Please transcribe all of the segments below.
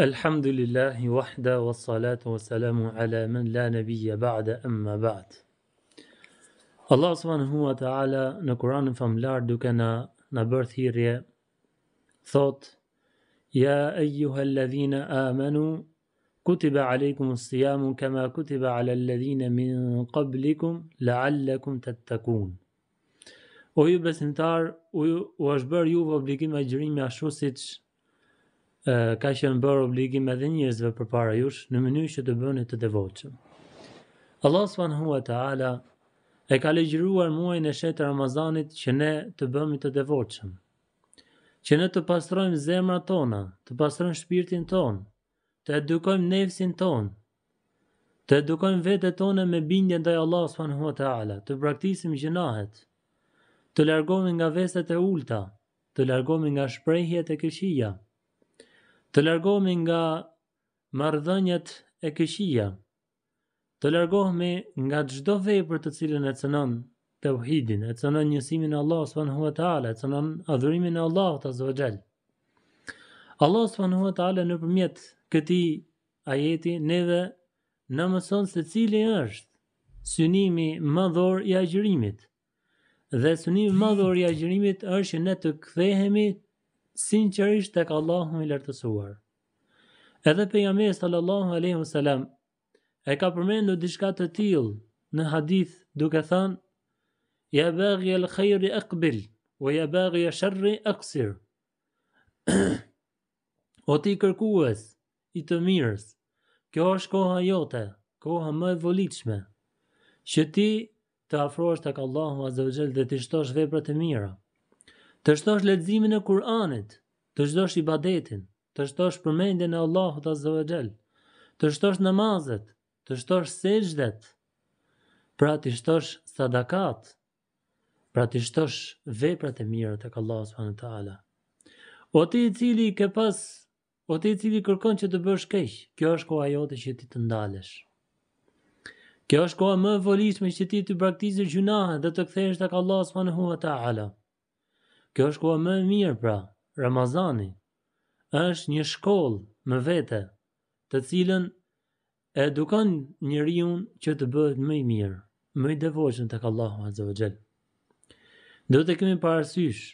الحمد لله وحده والصلاة والسلام على من لا نبي بعد أما بعد الله سبحانه وتعالى نقران فملار دكنا نبرثيريا ثوت يا أيها الذين آمنوا كتب عليكم الصيام كما كتب على الذين من قبلكم لعلكم تتكون ويبس انتار ويبس انتار ويبس انتار ka qenë bërë obligim edhe njerëzve përpara jush në mënyrë që të bëni të devotshëm. Allah subhanahu wa taala e ka legjëruar muajin e shetë Ramazanit që ne të bëmi të devotshëm. Që ne të pastrojmë zemrat tona, të pastrojmë shpirtin ton, të edukojmë nefsin ton, të edukojmë vete tonë me bindje ndaj Allah subhanahu wa taala, të praktikojmë gjinahet, të largohemi nga veset e ulta, të largohemi nga shprehjet e këqija, të largohemi nga marrëdhëniet e këshia, të largohemi nga çdo vepër të cilën e cënon tauhidin, e cënon njësimin e Allahut subhanahu wa taala, e cënon adhurimin e Allahut t'a wa Allah subhanahu wa taala nëpërmjet këtij ajeti neve në mëson se cili është synimi më dhor i agjërimit. Dhe synimi më dhor i agjërimit është që ne të kthehemi sinqerisht tek Allahu i lartësuar. Edhe pejgamberi sallallahu alaihi salam, e ka përmendur diçka të tillë në hadith duke thënë ya baghi al-khayr aqbil wa ya baghi al-sharr aqsir. O ti kërkues i të mirës, kjo është koha jote, koha më e volitshme, që ti të afrohesh tek Allahu Azza wa Jalla dhe të shtosh veprat e mira të shtosh ledzimin e Kur'anit, të shtosh i badetin, të shtosh përmendin e Allahut Azzavajal, të shtosh namazet, të shtosh sejdet, pra të shtosh sadakat, pra të shtosh veprat e mirët e këllohës për në O ti i cili ke pas, o ti i cili kërkon që të bësh kejsh, kjo është koha jote që ti të ndalesh. Kjo është koha më volishme që ti të praktizir gjunahë dhe të kthejnë të këllohës për në ala. Kjo është koha më e mirë pra, Ramazani. është një shkollë më vete, të cilën edukon njeriu që të bëhet më i mirë, më i devotshëm tek Allahu Azza wa Jall. Do të kemi parasysh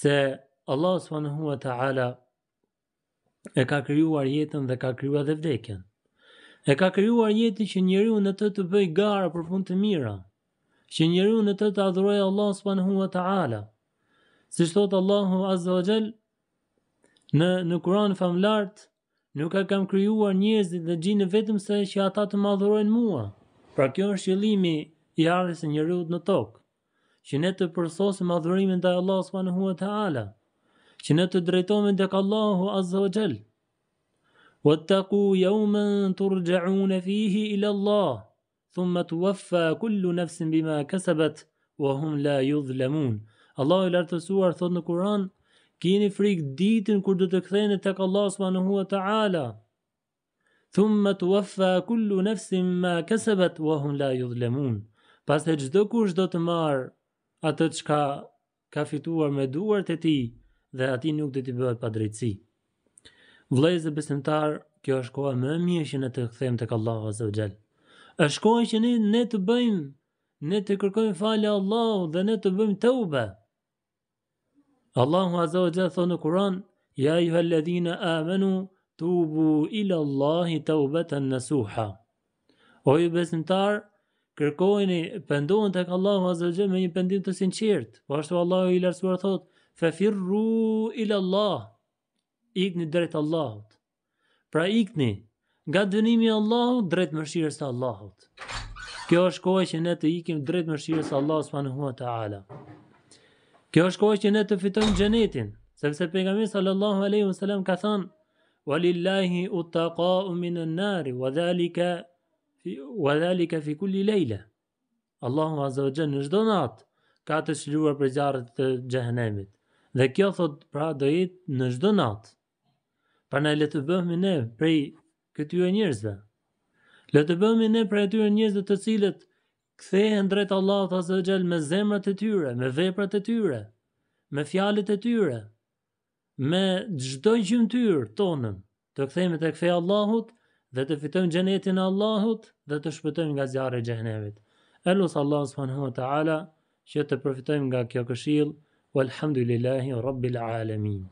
se Allah subhanahu wa ta'ala e ka kryuar jetën dhe ka kryuar dhe vdekjen. E ka kryuar jetën që njeri në të të bëj gara për fund të mira, që njeri në të të adhuroj Allah s'pan hua ta'ala, Si që thotë Allahu Azza wa Gjell, në, në Kuran lartë, nuk e kam kryuar njëzit dhe gjinë vetëm se që ata të madhurojnë mua. Pra kjo është qëllimi i ardhës e njërëut në tokë, që ne të te persose madhurimin ndaj Allahut subhanahu që ne të drejtohemi tek Allahu azza wa jall. të yawman turja'un fihi ila Allah, thumma wafa kullu nafsin bima kasabat wa hum la yudhlamun. Allahu i lartësuar thot në Kur'an: Kini frik ditën kur do të ktheheni tek Allahu subhanahu wa ta'ala. Thumma tuwaffa kullu nafsin ma kasabat wa hum la yuzlamun. Pastë çdo kush do të marr atë çka ka fituar me duart e tij dhe ati nuk do t'i bëhet pa drejtësi. Vëllezër besimtar, kjo është koha më e mirë që ne të kthehemi tek Allahu subhanahu xal. Është koha që ne të bëjmë, ne të kërkojmë falë Allahu dhe ne të bëjmë töba. Allahu Azza wa Jalla thonë Kur'an, "Ya ja amanu tubu ila Allahi tawbatan nasuha." O ju besimtar, kërkojeni pendohen tek Allahu Azza wa Jalla me një pendim të sinqirt Po ashtu Allahu i lartësuar thot, "Fa firru ila Allah." Ikni drejt Allahut. Pra ikni nga dënimi i Allahut drejt mëshirës së Allahut. Kjo është koha që ne të ikim drejt mëshirës së Allahut subhanahu wa taala. Kjo është kohë që ne të fitojmë xhenetin, sepse pejgamberi sallallahu alaihi wasallam ka thënë: "Walillahi utaqa'u minan nar wa dhalika wa dhalika fi kulli layla." Allahu azza wa jalla në çdo natë ka të shluar për zjarrit të xhenemit. Dhe kjo thot pra do jetë në çdo natë. Pra ne le të bëhemi ne prej këtyre njerëzve. Le të bëhemi ne prej atyre njerëzve të cilët kthehen drejt Allahut Azza wa Jall me zemrat e tyre, me veprat e tyre, me fjalët e tyre, me çdo gjymtyr tonën, të kthehemi tek feja Allahut dhe të fitojmë xhenetin e Allahut dhe të shpëtojmë nga zjarri i xhenemit. Elus Allah subhanahu wa taala që të përfitojmë nga kjo këshill, walhamdulillahi rabbil alamin.